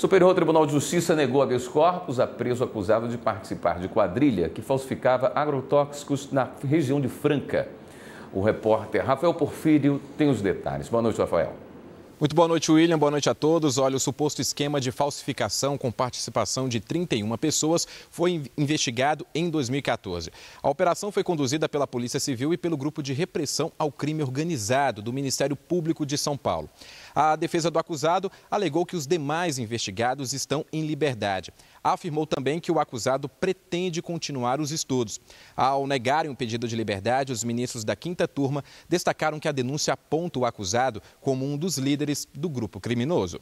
O Superior Tribunal de Justiça negou habeas corpus a preso acusado de participar de quadrilha que falsificava agrotóxicos na região de Franca. O repórter Rafael Porfírio tem os detalhes. Boa noite, Rafael. Muito boa noite, William. Boa noite a todos. Olha, o suposto esquema de falsificação com participação de 31 pessoas foi investigado em 2014. A operação foi conduzida pela Polícia Civil e pelo Grupo de Repressão ao Crime Organizado do Ministério Público de São Paulo. A defesa do acusado alegou que os demais investigados estão em liberdade. Afirmou também que o acusado pretende continuar os estudos. Ao negarem o pedido de liberdade, os ministros da quinta turma destacaram que a denúncia aponta o acusado como um dos líderes do grupo criminoso.